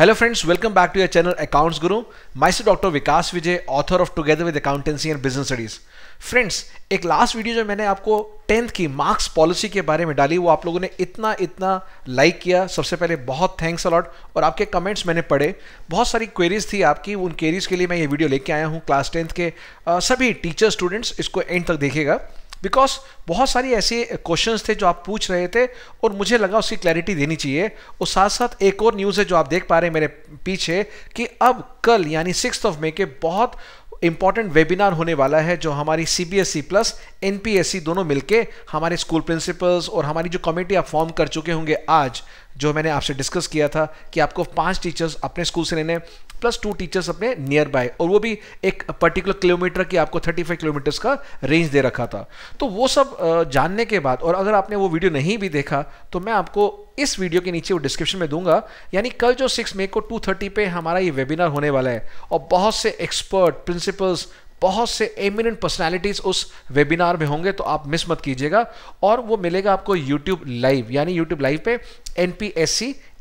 Friends welcome back to to channel accounts Accounts my से doctor Vikas Vijay author of together with accountancy and business studies friends एक last video जो मैंने आपको tenth की marks policy के बारे में डाली वो आप लोगों ने इतना इतना लाइक किया सबसे पहले बहुत थैंक्स अलॉट और आपके कमेंट्स मैंने पढ़े बहुत सारी क्वेरीज थी आपकी उन क्वेरीज के लिए मैं ये वीडियो लेके आया हूँ क्लास टेंथ के सभी टीचर स्टूडेंट्स इसको एंड तक देखेगा बिकॉज बहुत सारी ऐसे क्वेश्चन थे जो आप पूछ रहे थे और मुझे लगा उसकी क्लैरिटी देनी चाहिए और साथ साथ एक और न्यूज़ है जो आप देख पा रहे हैं मेरे पीछे कि अब कल यानी सिक्स ऑफ मे के बहुत इंपॉर्टेंट वेबिनार होने वाला है जो हमारी C B S E plus N P S C दोनों मिलकर हमारे स्कूल प्रिंसिपल्स और हमारी जो कमेटी आप फॉर्म कर चुके होंगे आज जो मैंने आपसे डिस्कस किया था कि आपको पांच टीचर्स अपने स्कूल से लेने प्लस टू टीचर्स अपने नियर बाय और वो भी एक पर्टिकुलर किलोमीटर की आपको थर्टी फाइव किलोमीटर्स का रेंज दे रखा था तो वो सब जानने के बाद और अगर आपने वो वीडियो नहीं भी देखा तो मैं आपको इस वीडियो के नीचे वो डिस्क्रिप्शन में दूंगा यानी कल जो सिक्स मे को टू थर्टी पे हमारा ये वेबिनार होने वाला है और बहुत से एक्सपर्ट प्रिंसिपल्स बहुत से एमिनेंट पर्सनालिटीज उस वेबिनार में होंगे तो आप मिस मत कीजिएगा और वो मिलेगा आपको यूट्यूब लाइव यानी यूट्यूब लाइव पे एन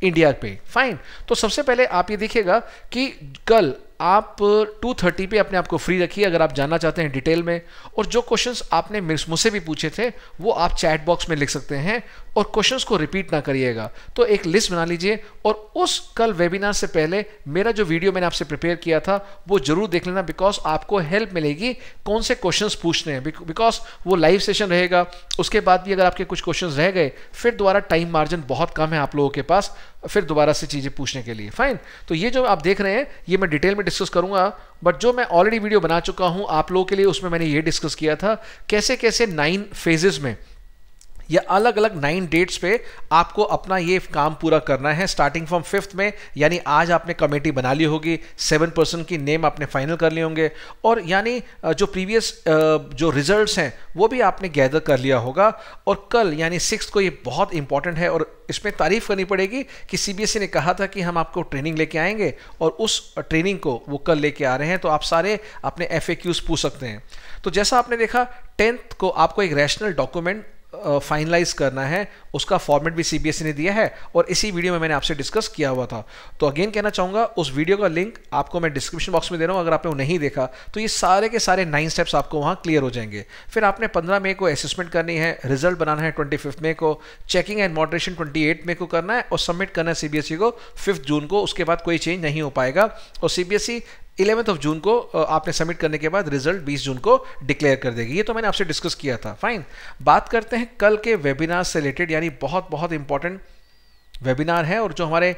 इंडिया पे फाइन तो सबसे पहले आप ये देखिएगा कि कल आप 230 पे अपने आप को फ्री रखिए अगर आप जानना चाहते हैं डिटेल में और जो क्वेश्चंस आपने मुझसे भी पूछे थे वो आप चैट बॉक्स में लिख सकते हैं और क्वेश्चंस को रिपीट ना करिएगा तो एक लिस्ट बना लीजिए और उस कल वेबिनार से पहले मेरा जो वीडियो मैंने आपसे प्रिपेयर किया था वो जरूर देख लेना बिकॉज आपको हेल्प मिलेगी कौन से क्वेश्चन पूछने हैं बिकॉज वो लाइव सेशन रहेगा उसके बाद भी अगर आपके कुछ क्वेश्चन रह गए फिर दोबारा टाइम मार्जिन बहुत कम है आप लोगों के पास फिर दोबारा से चीज़ें पूछने के लिए फाइन तो ये जो आप देख रहे हैं ये मैं डिटेल में डिस्कस करूंगा बट जो मैं ऑलरेडी वीडियो बना चुका हूं आप लोगों के लिए उसमें मैंने ये डिस्कस किया था कैसे कैसे नाइन फेजेस में या अलग अलग नाइन डेट्स पे आपको अपना ये काम पूरा करना है स्टार्टिंग फ्रॉम फिफ्थ में यानी आज आपने कमेटी बना ली होगी सेवन पर्सन की नेम आपने फाइनल कर लिए होंगे और यानी जो प्रीवियस जो रिजल्ट्स हैं वो भी आपने गैदर कर लिया होगा और कल यानी सिक्स को ये बहुत इंपॉर्टेंट है और इसमें तारीफ करनी पड़ेगी कि सी e ने कहा था कि हम आपको ट्रेनिंग लेके आएंगे और उस ट्रेनिंग को वो कल लेके आ रहे हैं तो आप सारे अपने एफ पूछ सकते हैं तो जैसा आपने देखा टेंथ को आपको एक रैशनल डॉक्यूमेंट फाइनलाइज करना है उसका फॉर्मेट भी सीबीएसई e ने दिया है और इसी वीडियो में मैंने आपसे डिस्कस किया हुआ था तो अगेन कहना चाहूँगा उस वीडियो का लिंक आपको मैं डिस्क्रिप्शन बॉक्स में दे रहा हूँ अगर आपने वो नहीं देखा तो ये सारे के सारे नाइन स्टेप्स आपको वहाँ क्लियर हो जाएंगे फिर आपने पंद्रह मई को असेसमेंट करनी है रिजल्ट बनाना है ट्वेंटी मई को चेकिंग एंड मॉडरेशन ट्वेंटी मई को करना है और सबमिट करना है सी e को फिफ्थ जून को उसके बाद कोई चेंज नहीं हो पाएगा और सी इलेवेंथ ऑफ जून को आपने सबमिट करने के बाद रिजल्ट 20 जून को डिक्लेयर कर देगी ये तो मैंने आपसे डिस्कस किया था फाइन बात करते हैं कल के वेबिनार से रिलेटेड यानी बहुत बहुत इंपॉर्टेंट वेबिनार है और जो हमारे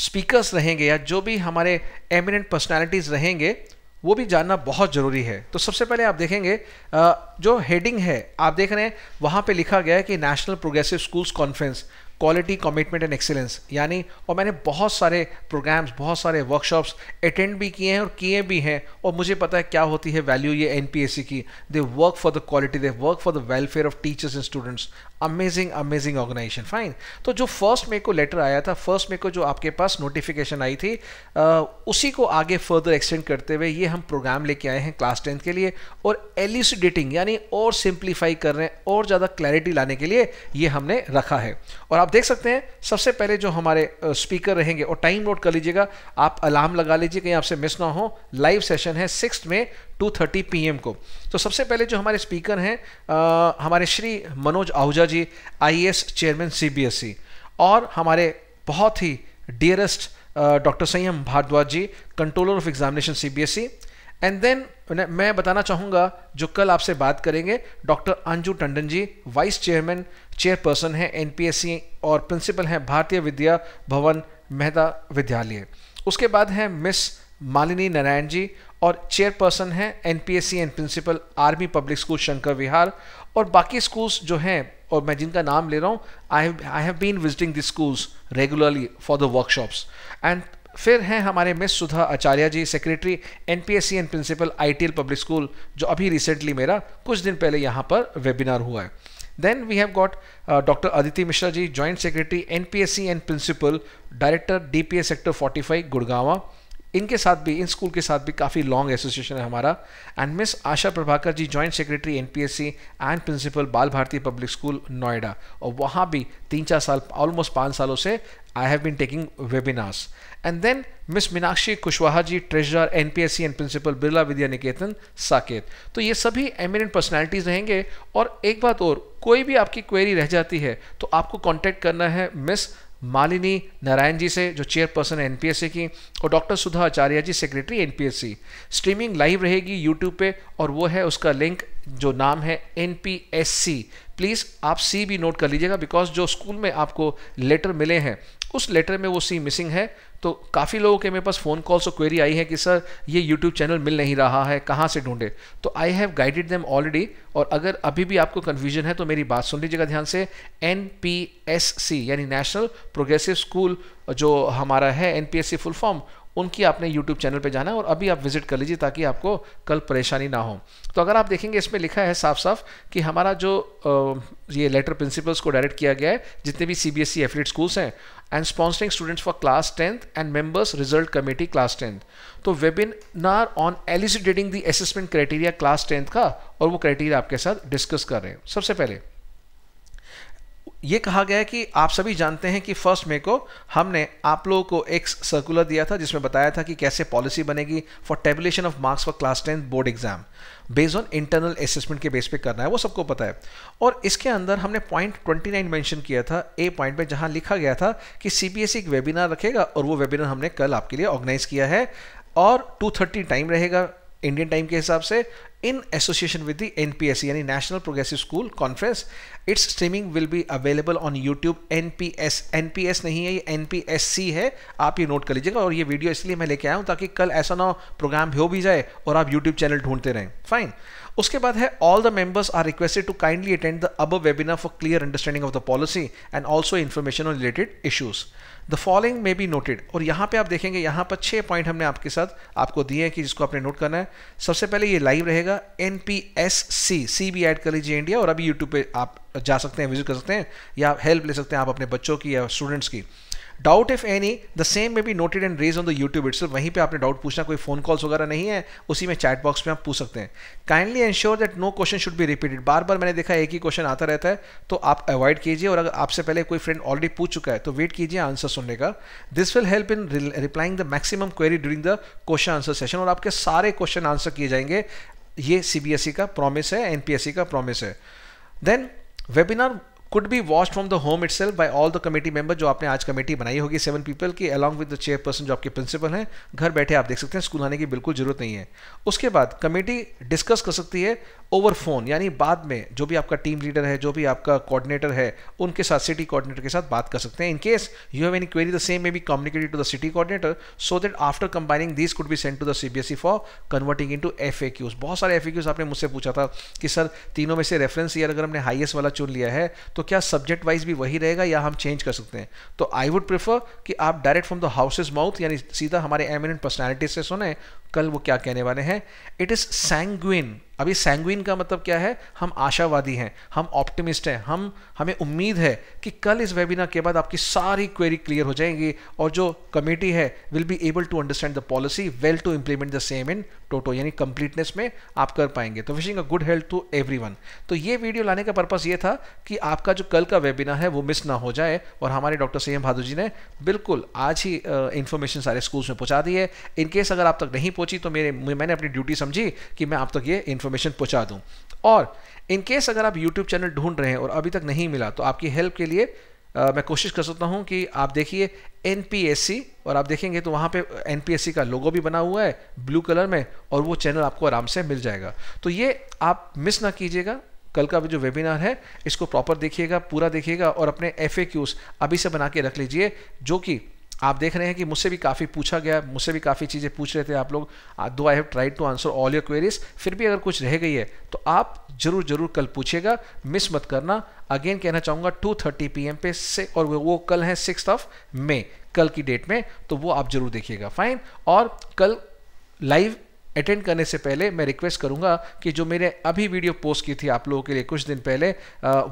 स्पीकर्स रहेंगे या जो भी हमारे एमिनेंट पर्सनैलिटीज़ रहेंगे वो भी जानना बहुत ज़रूरी है तो सबसे पहले आप देखेंगे जो हेडिंग है आप देख रहे हैं वहां पे लिखा गया है कि national progressive schools conference quality commitment and excellence यानी और मैंने बहुत सारे प्रोग्राम्स बहुत सारे वर्कशॉप्स अटेंड भी किए हैं और किए भी हैं और मुझे पता है क्या होती है वैल्यू ये एन की they work for the quality they work for the welfare of teachers and students amazing amazing organisation fine तो जो फर्स्ट मे को लेटर आया था फर्स्ट मे को जो आपके पास नोटिफिकेशन आई थी आ, उसी को आगे फर्दर एक्सटेंड करते हुए ये हम प्रोग्राम लेके आए हैं क्लास टेंथ के लिए और एलिसिडेटिंग यानी और सिंप्लीफाई कर रहे हैं और ज़्यादा क्लैरिटी लाने के लिए ये हमने रखा है और आप आप देख सकते हैं सबसे पहले जो हमारे स्पीकर रहेंगे और टाइम नोट कर लीजिएगा आप अलार्म लगा लीजिए कहीं आपसे मिस ना हो लाइव सेशन है सिक्स में 2:30 पीएम को तो सबसे पहले जो हमारे स्पीकर हैं हमारे Shri Manoj Ahuja ji IAS chairman CBSE और हमारे बहुत ही dearest doctor Sanyam Bhardwaj ji controller of examination CBSE and then मैं बताना चाहूँगा जो कल आपसे बात करेंगे doctor Anju Tandon ji vice chairman chairperson हैं एन और प्रिंसिपल हैं भारतीय विद्या भवन मेहता विद्यालय उसके बाद हैं मिस मालिनी नारायण जी और चेयरपर्सन हैं NPSC and principal army public school Shankar Vihar और बाकी स्कूल्स जो हैं और मैं जिनका नाम ले रहा हूँ I I have been visiting this schools regularly for the workshops and फिर हैं हमारे miss Sudha Acharya ji secretary N C and principal L public school जो अभी रिसेंटली मेरा कुछ दिन पहले यहाँ पर वेबिनार हुआ है then we have got doctor Aditi Mishra ji joint secretary N C and principal director D P S sector forty five Gurgaon इनके साथ भी इन स्कूल के साथ भी काफ़ी लॉन्ग एसोसिएशन है हमारा and miss Asha Prabhakar ji joint secretary N P S C and principal Bal Bharati public school Noida और वहाँ भी तीन चार साल ऑलमोस्ट पाँच सालों से I have taking webinars and then miss Meenakshi Kushwaha ji treasurer N P S C and principal Birla Vidya Niketan Saket तो ये सभी एमिनेंट पर्सनैलिटीज़ रहेंगे और एक बात और कोई भी आपकी क्वेरी रह जाती है तो आपको कॉन्टैक्ट करना है मिस मालिनी नारायण जी से जो चेयरपर्सन है एनपीएससी की और doctor Sudha Acharya ji secretary NPSC streaming live रहेगी यूट्यूब पे और वो है उसका लिंक जो नाम है N P S C please आप सी भी नोट कर लीजिएगा बिकॉज जो स्कूल में आपको लेटर मिले हैं उस लेटर में वो सी मिसिंग है तो काफ़ी लोगों के मेरे पास फ़ोन कॉल्स और क्वेरी आई है कि सर ये यूट्यूब चैनल मिल नहीं रहा है कहाँ से ढूंढे तो I have guided them already और अगर अभी भी आपको कन्फ्यूजन है तो मेरी बात सुन लीजिएगा ध्यान से एन पी एस सी यानी नेशनल प्रोग्रेसिव स्कूल जो हमारा है N P S C full form उनकी आपने यूट्यूब चैनल पे जाना है और अभी आप विजिट कर लीजिए ताकि आपको कल परेशानी ना हो तो अगर आप देखेंगे इसमें लिखा है साफ साफ कि हमारा जो ये लेटर प्रिंसिपल्स को डायरेक्ट किया गया है जितने भी सी बी एस स्कूल्स हैं and sponsoring students for class tenth and members result committee class tenth तो वेबिनार ऑन एलिसिडेटिंग दसेसमेंट असेसमेंट क्राइटेरिया क्लास टेंथ का और वो क्राइटेरिया आपके साथ डिस्कस कर रहे हैं सबसे पहले ये कहा गया है कि आप सभी जानते हैं कि फर्स्ट मे को हमने आप लोगों को एक सर्कुलर दिया था जिसमें बताया था कि कैसे पॉलिसी बनेगी for tabulation of marks for class tenth board exam based on internal assessment के बेस पे करना है वो सबको पता है और इसके अंदर हमने पॉइंट 29 मेंशन किया था ए पॉइंट में जहां लिखा गया था कि सी e एक वेबिनार रखेगा और वो वेबिनार हमने कल आपके लिए ऑर्गेनाइज किया है और 2:30 टाइम रहेगा इंडियन टाइम के हिसाब से in association with the NPSC, yani National Progressive School Conference. Its streaming will be available on YouTube. NPS NPS नहीं है ये NPSC है आप ये नोट कर लीजिएगा और ये वीडियो इसलिए मैं लेके आया हूँ ताकि कल ऐसा ना प्रोग्राम हो भी जाए और आप YouTube चैनल ढूंढते रहें फाइन उसके बाद है all the members are requested to kindly attend the अब webinar for clear understanding of the policy and also information on related issues the following may be noted और यहाँ पे आप देखेंगे यहाँ पर छः पॉइंट हमने आपके साथ आपको दिए हैं कि जिसको आपने नोट करना है सबसे पहले ये लाइव रहेगा जाएगा एन पी एस सी सी भी ऐड कर लीजिए इंडिया और अभी यूट्यूब पे आप जा सकते हैं विजिट कर सकते हैं या हेल्प ले सकते हैं आप अपने बच्चों की या स्टूडेंट्स की doubt if any the same may be noted and raise on the YouTube it's वहीं पे आपने डाउट पूछना कोई फोन कॉल्स वगैरह नहीं है उसी में चैट बॉक्स में आप पूछ सकते हैं kindly ensure that no question should be repeated बार बार मैंने देखा एक ही क्वेश्चन आता रहता है तो आप अवॉइड कीजिए और अगर आपसे पहले कोई फ्रेंड ऑलरेडी पूछ चुका है तो वेट कीजिए आंसर सुनने का this will help in replying the maximum query during the question answer session और आपके सारे क्वेश्चन आंसर किए जाएंगे ये सीबीएसई e का प्रॉमिस है एनपीएससी e का प्रॉमिस है then webinar be watch from the home itself by all the committee member जो आपने आज कमेटी बनाई होगी सेवन पीपल की अलॉन्ग विद द चेयरपर्सन जो आपके प्रिंसिपल हैं घर बैठे आप देख सकते हैं स्कूल आने की बिल्कुल जरूरत नहीं है उसके बाद कमेटी डिस्कस कर सकती है ओवर फोन यानी बाद में जो भी आपका टीम लीडर है जो भी आपका कोऑर्डिनेटर है उनके साथ सिटी कोऑर्डिनेटर के साथ बात कर सकते हैं in case you have any query the same may be communicated to the city coordinator so that after combining this could be send to the CBSE for converting in a क्यूज बहुत सारे FAQs आपने मुझसे पूछा था कि sir तीनों में से रेफरेंस ईयर अगर हमने हाइएस्ट वाला चुन लिया है तो क्या सब्जेक्ट वाइज भी वही रहेगा या हम चेंज कर सकते हैं तो आई वुड प्रीफर कि आप direct from the house's mouth यानी सीधा हमारे एमिनेंट पर्सनैलिटी से सुने कल वो क्या कहने वाले हैं इट इज़ सैंग्विन अभी सैंगविन का मतलब क्या है हम आशावादी हैं हम ऑप्टिमिस्ट हैं हम हमें उम्मीद है कि कल इस वेबिनार के बाद आपकी सारी क्वेरी क्लियर हो जाएंगी और जो कमेटी है will be able to understand the policy well to implement the same in toto यानी कंप्लीटनेस में आप कर पाएंगे तो wishing a good health to every तो ये वीडियो लाने का पर्पज़ ये था कि आपका जो कल का वेबिनार है वो मिस ना हो जाए और हमारे डॉक्टर सी एम जी ने बिल्कुल आज ही इन्फॉर्मेशन सारे स्कूल्स में पहुँचा दी है इनकेस अगर आप तक नहीं पहुँची तो मेरे मैंने अपनी ड्यूटी समझी कि मैं आप तक ये इन्फॉर्मेशन इन्फॉर्मेशन पहुँचा दूँ और इन केस अगर आप यूट्यूब चैनल ढूंढ रहे हैं और अभी तक नहीं मिला तो आपकी हेल्प के लिए आ, मैं कोशिश कर सकता हूँ कि आप देखिए एन और आप देखेंगे तो वहाँ पे एन का लोगो भी बना हुआ है ब्लू कलर में और वो चैनल आपको आराम से मिल जाएगा तो ये आप मिस ना कीजिएगा कल का जो वेबिनार है इसको प्रॉपर देखिएगा पूरा देखिएगा और अपने एफ अभी से बना के रख लीजिए जो कि आप देख रहे हैं कि मुझसे भी काफ़ी पूछा गया मुझसे भी काफ़ी चीज़ें पूछ रहे थे आप लोग though I have tried to answer all your queries फिर भी अगर कुछ रह गई है तो आप ज़रूर ज़रूर कल पूछिएगा मिस मत करना अगेन कहना चाहूँगा 2:30 थर्टी पी पे से और वो कल है सिक्स ऑफ मे कल की डेट में तो वो आप ज़रूर देखिएगा फाइन और कल लाइव अटेंड करने से पहले मैं रिक्वेस्ट करूंगा कि जो मैंने अभी वीडियो पोस्ट की थी आप लोगों के लिए कुछ दिन पहले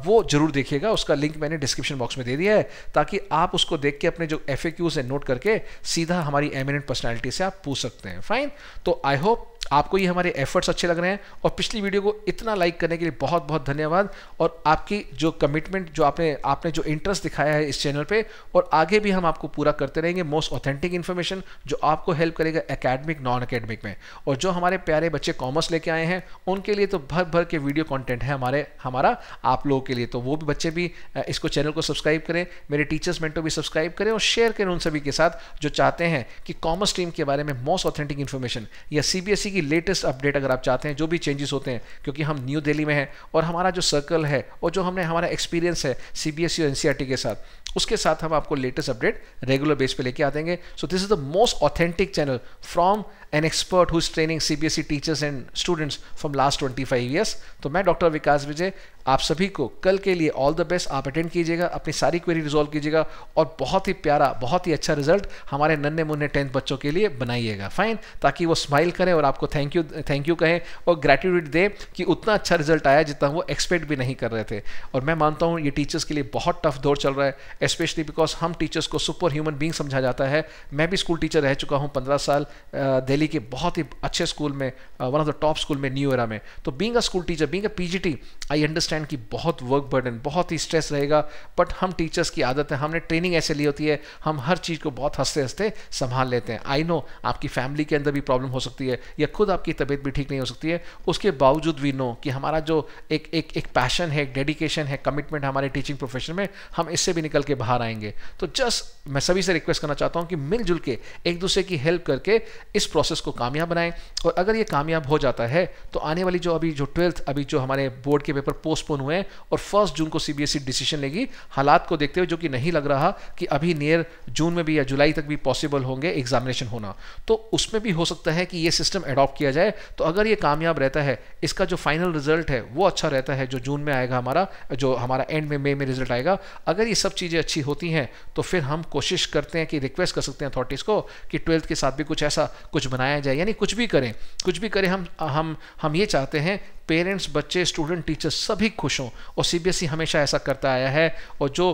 वो जरूर देखिएगा उसका लिंक मैंने डिस्क्रिप्शन बॉक्स में दे दिया है ताकि आप उसको देख के अपने जो एफ ए नोट करके सीधा हमारी एमिनेंट पर्सनैलिटी से आप पूछ सकते हैं फाइन तो आई होप आपको ये हमारे एफर्ट्स अच्छे लग रहे हैं और पिछली वीडियो को इतना लाइक करने के लिए बहुत बहुत धन्यवाद और आपकी जो कमिटमेंट जो आपने आपने जो इंटरेस्ट दिखाया है इस चैनल पे और आगे भी हम आपको पूरा करते रहेंगे मोस्ट ऑथेंटिक इन्फॉर्मेशन जो आपको हेल्प करेगा एकेडमिक नॉन अकेडमिक में और जो हमारे प्यारे बच्चे कॉमर्स लेके आए हैं उनके लिए तो भर भर के वीडियो कॉन्टेंट है हमारे हमारा आप लोगों के लिए तो वो भी बच्चे भी इसको चैनल को सब्सक्राइब करें मेरे टीचर्स मेंटो भी सब्सक्राइब करें और शेयर करें उन सभी के साथ जो चाहते हैं कि कॉमर्स टीम के बारे में मोस्ट ऑथेंटिक इन्फॉर्मेशन या सी e की की लेटेस्ट अपडेट अगर आप चाहते हैं जो भी चेंजेस होते हैं क्योंकि हम न्यू दिल्ली में हैं और हमारा जो सर्कल है और जो हमने हमारा एक्सपीरियंस है सी बी एस और एन e के साथ उसके साथ हम आपको लेटेस्ट अपडेट रेगुलर बेस पे लेके आ देंगे so this is the most authentic channel from an expert who is training CBSE teachers and students from last 25 years तो मैं डॉक्टर विकास विजय आप सभी को कल के लिए ऑल द बेस्ट आप अटेंड कीजिएगा अपनी सारी क्वेरी रिजोल्व कीजिएगा और बहुत ही प्यारा बहुत ही अच्छा रिजल्ट हमारे नन्हे मुन्ने टेंथ बच्चों के लिए बनाइएगा फाइन ताकि वो स्माइल करें और आपको थैंक यू थैंक यू कहें और ग्रेटिट्यूड दें कि उतना अच्छा रिजल्ट आया जितना वो एक्सपेक्ट भी नहीं कर रहे थे और मैं मानता हूँ ये टीचर्स के लिए बहुत टफ दौर चल रहा है स्पेशली बिकॉज हम टीचर्स को सुपर ह्यूमन बींग समझा जाता है मैं भी स्कूल टीचर रह चुका हूँ पंद्रह साल दिल्ली के बहुत ही अच्छे स्कूल में one of the top school में न्यू एरा में तो being a school teacher being a P G T I understand कि बहुत वर्क बर्डन बहुत ही स्ट्रेस रहेगा बट हम टीचर्स की आदत है हमने ट्रेनिंग ऐसे ली होती है हम हर चीज़ को बहुत हंसते हंसते संभाल लेते हैं आई नो आपकी फैमिली के अंदर भी प्रॉब्लम हो सकती है या खुद आपकी तबीयत भी ठीक नहीं हो सकती है उसके बावजूद भी नो कि हमारा जो एक एक एक पैशन है एक डेडिकेशन है कमिटमेंट हमारे टीचिंग प्रोफेशन में हम इससे भी निकल के बाहर आएंगे तो जस्ट मैं सभी से रिक्वेस्ट करना चाहता हूँ कि मिलजुल के एक दूसरे की हेल्प करके इस प्रोसेस को कामयाब बनाएं और अगर ये कामयाब हो जाता है तो आने वाली जो अभी जो ट्वेल्थ अभी जो हमारे बोर्ड के पेपर पोस्टपोन हुए हैं और फर्स्ट जून को सीबीएसई डिसीजन e लेगी हालात को देखते हुए जो कि नहीं लग रहा कि अभी नियर जून में भी या जुलाई तक भी पॉसिबल होंगे एग्जामिनेशन होना तो उसमें भी हो सकता है कि ये सिस्टम अडॉप्ट किया जाए तो अगर ये कामयाब रहता है इसका जो फाइनल रिजल्ट है वो अच्छा रहता है जो जून में आएगा हमारा जो हमारा एंड में मई में, में रिजल्ट आएगा अगर ये सब चीज़ें चीज़ें अच्छी होती हैं तो फिर हम कोशिश करते हैं कि रिक्वेस्ट कर सकते हैं अथॉरिटीज़ को कि ट्वेल्थ के साथ भी कुछ ऐसा कुछ बनाया जाए यानी कुछ भी करें कुछ भी करें हम हम हम ये चाहते हैं पेरेंट्स बच्चे स्टूडेंट टीचर्स सभी खुश हों और सी e हमेशा ऐसा करता आया है और जो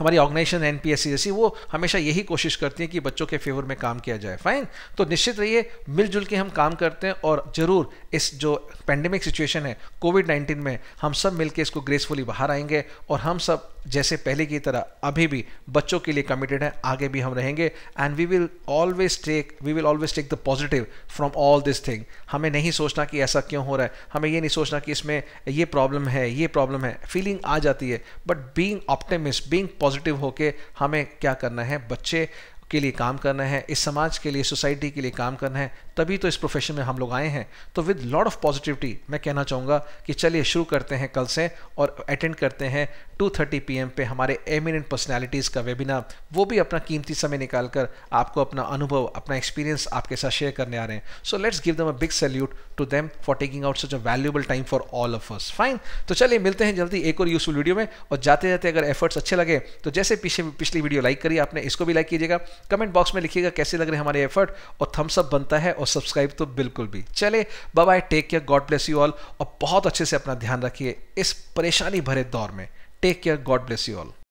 हमारी organisation N P S C जैसी वो हमेशा यही कोशिश करती है कि बच्चों के फेवर में काम किया जाए फाइन तो निश्चित रहिए मिलजुल के हम काम करते हैं और ज़रूर इस जो पेंडेमिक सिचुएशन है कोविड नाइन्टीन में हम सब मिलकर इसको ग्रेसफुली बाहर आएंगे और हम सब जैसे पहले की तरह अभी भी बच्चों के लिए कमिटेड हैं आगे भी हम रहेंगे and we will always take we will always take the positive from all this thing हमें नहीं सोचना कि ऐसा क्यों हो रहा है हमें ये नहीं सोचना कि इसमें ये प्रॉब्लम है ये प्रॉब्लम है फीलिंग आ जाती है but being optimist being positive होके हमें क्या करना है बच्चे के लिए काम करना है इस समाज के लिए सोसाइटी के लिए काम करना है तभी तो इस प्रोफेशन में हम लोग आए हैं तो विद लॉट ऑफ पॉजिटिविटी मैं कहना चाहूँगा कि चलिए शुरू करते हैं कल से और अटेंड करते हैं 2:30 थर्टी पे हमारे एमिनेंट पर्सनैलिटीज़ का वेबिनार वो भी अपना कीमती समय निकाल कर आपको अपना अनुभव अपना एक्सपीरियंस आपके साथ शेयर करने आ रहे हैं सो let's give them a big salute to them for taking out such a valuable time for all of us fine तो चलिए मिलते हैं जल्दी एक और यूजफुल वीडियो में और जाते जाते अगर एफर्ट्स अच्छे लगे तो जैसे पीछे पिछली वीडियो लाइक करिए आपने इसको भी लाइक कीजिएगा कमेंट बॉक्स में लिखिएगा कैसे लग रहे हैं हमारे एफर्ट और थम्सअप बनता है और सब्सक्राइब तो बिल्कुल भी चले bye take care God bless you all और बहुत अच्छे से अपना ध्यान रखिए इस परेशानी भरे दौर में take care God bless you all